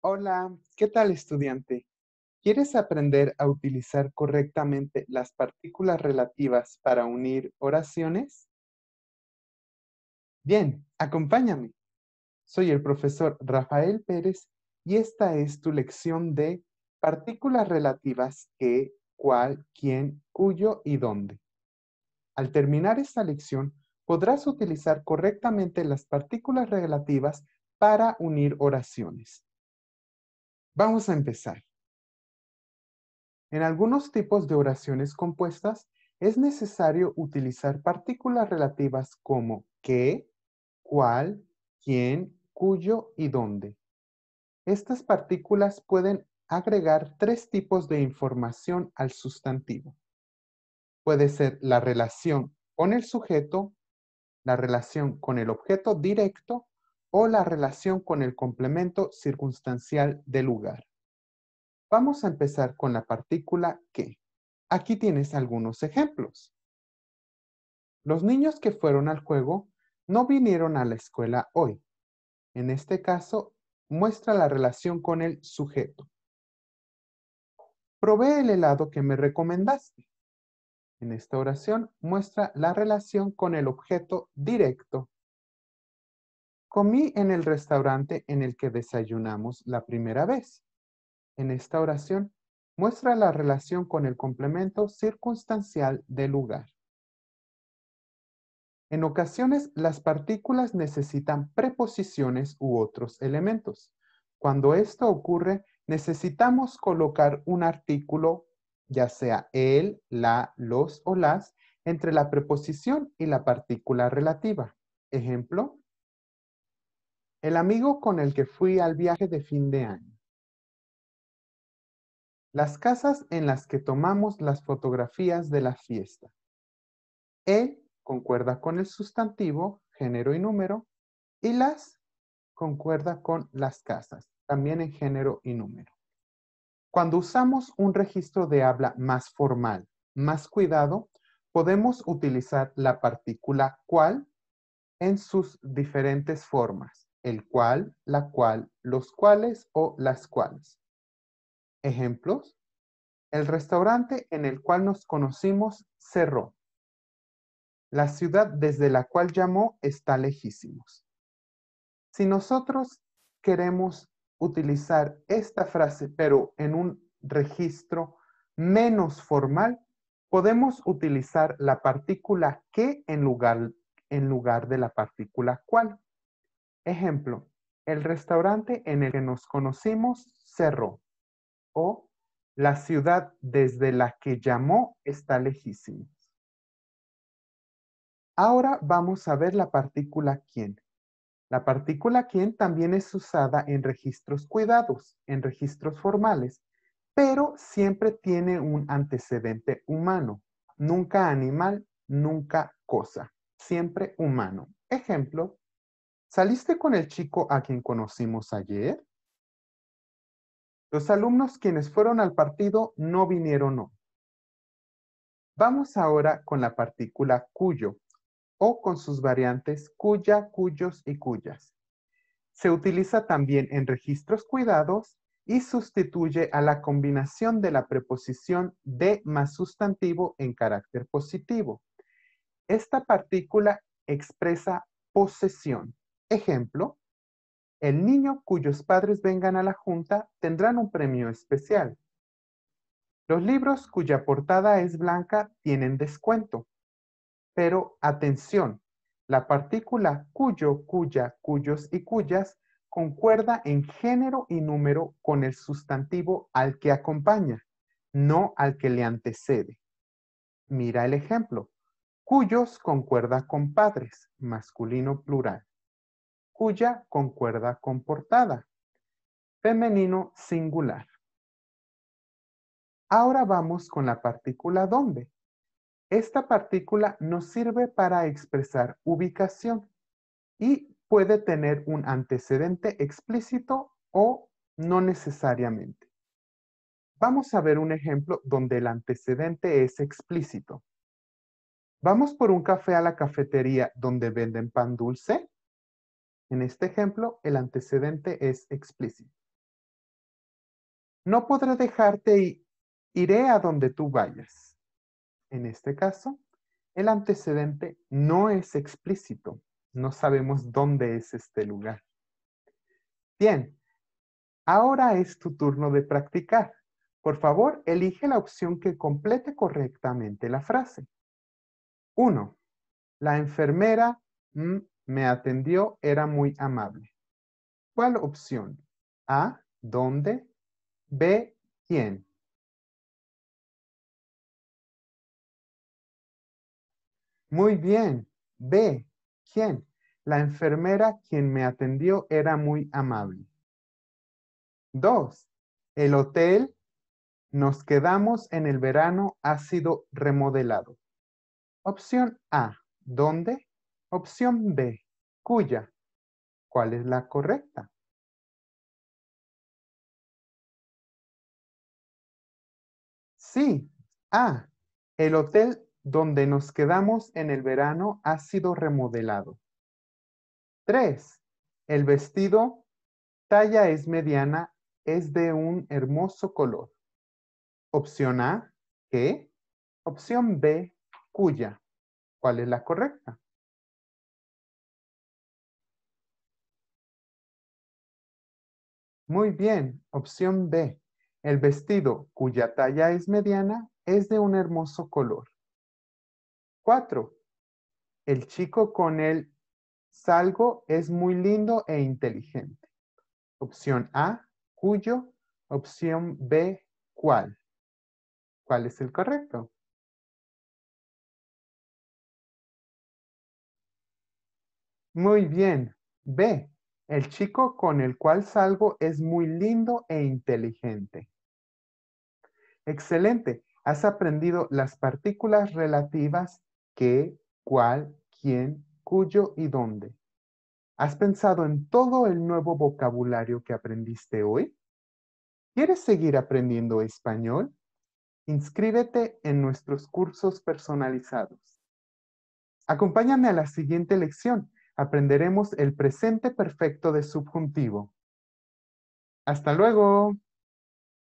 Hola, ¿qué tal estudiante? ¿Quieres aprender a utilizar correctamente las partículas relativas para unir oraciones? Bien, acompáñame. Soy el profesor Rafael Pérez y esta es tu lección de partículas relativas que, cuál, quién, cuyo y dónde. Al terminar esta lección, podrás utilizar correctamente las partículas relativas para unir oraciones. Vamos a empezar. En algunos tipos de oraciones compuestas es necesario utilizar partículas relativas como qué, cuál, quién, cuyo y dónde. Estas partículas pueden agregar tres tipos de información al sustantivo. Puede ser la relación con el sujeto, la relación con el objeto directo o la relación con el complemento circunstancial del lugar. Vamos a empezar con la partícula que. Aquí tienes algunos ejemplos. Los niños que fueron al juego no vinieron a la escuela hoy. En este caso, muestra la relación con el sujeto. Probé el helado que me recomendaste. En esta oración muestra la relación con el objeto directo Comí en el restaurante en el que desayunamos la primera vez. En esta oración muestra la relación con el complemento circunstancial del lugar. En ocasiones, las partículas necesitan preposiciones u otros elementos. Cuando esto ocurre, necesitamos colocar un artículo, ya sea el, la, los o las, entre la preposición y la partícula relativa. Ejemplo, el amigo con el que fui al viaje de fin de año. Las casas en las que tomamos las fotografías de la fiesta. E concuerda con el sustantivo, género y número, y las concuerda con las casas, también en género y número. Cuando usamos un registro de habla más formal, más cuidado, podemos utilizar la partícula cual en sus diferentes formas el cual, la cual, los cuales o las cuales. Ejemplos. El restaurante en el cual nos conocimos cerró. La ciudad desde la cual llamó está lejísimos. Si nosotros queremos utilizar esta frase, pero en un registro menos formal, podemos utilizar la partícula que en lugar, en lugar de la partícula cual. Ejemplo, el restaurante en el que nos conocimos cerró o la ciudad desde la que llamó está lejísima. Ahora vamos a ver la partícula quién. La partícula quién también es usada en registros cuidados, en registros formales, pero siempre tiene un antecedente humano. Nunca animal, nunca cosa, siempre humano. Ejemplo, ¿Saliste con el chico a quien conocimos ayer? Los alumnos quienes fueron al partido no vinieron hoy. Vamos ahora con la partícula cuyo o con sus variantes cuya, cuyos y cuyas. Se utiliza también en registros cuidados y sustituye a la combinación de la preposición de más sustantivo en carácter positivo. Esta partícula expresa posesión. Ejemplo, el niño cuyos padres vengan a la junta tendrán un premio especial. Los libros cuya portada es blanca tienen descuento. Pero atención, la partícula cuyo, cuya, cuyos y cuyas concuerda en género y número con el sustantivo al que acompaña, no al que le antecede. Mira el ejemplo. Cuyos concuerda con padres, masculino plural cuya concuerda comportada. Femenino singular. Ahora vamos con la partícula donde. Esta partícula nos sirve para expresar ubicación y puede tener un antecedente explícito o no necesariamente. Vamos a ver un ejemplo donde el antecedente es explícito. Vamos por un café a la cafetería donde venden pan dulce. En este ejemplo, el antecedente es explícito. No podré dejarte y iré a donde tú vayas. En este caso, el antecedente no es explícito. No sabemos dónde es este lugar. Bien, ahora es tu turno de practicar. Por favor, elige la opción que complete correctamente la frase. 1. La enfermera mm, me atendió, era muy amable. ¿Cuál opción? A, ¿dónde? B, ¿quién? Muy bien. B, ¿quién? La enfermera quien me atendió era muy amable. Dos, el hotel nos quedamos en el verano ha sido remodelado. Opción A, ¿dónde? Opción B, cuya. ¿Cuál es la correcta? Sí. A. El hotel donde nos quedamos en el verano ha sido remodelado. 3. El vestido, talla es mediana, es de un hermoso color. Opción A, ¿Qué? Opción B, cuya. ¿Cuál es la correcta? Muy bien, opción B. El vestido, cuya talla es mediana, es de un hermoso color. Cuatro. El chico con el salgo es muy lindo e inteligente. Opción A, cuyo. Opción B, cuál. ¿Cuál es el correcto? Muy bien, B. El chico con el cual salgo es muy lindo e inteligente. Excelente. Has aprendido las partículas relativas que, cuál, quién, cuyo y dónde. ¿Has pensado en todo el nuevo vocabulario que aprendiste hoy? ¿Quieres seguir aprendiendo español? Inscríbete en nuestros cursos personalizados. Acompáñame a la siguiente lección aprenderemos el presente perfecto de subjuntivo. ¡Hasta luego!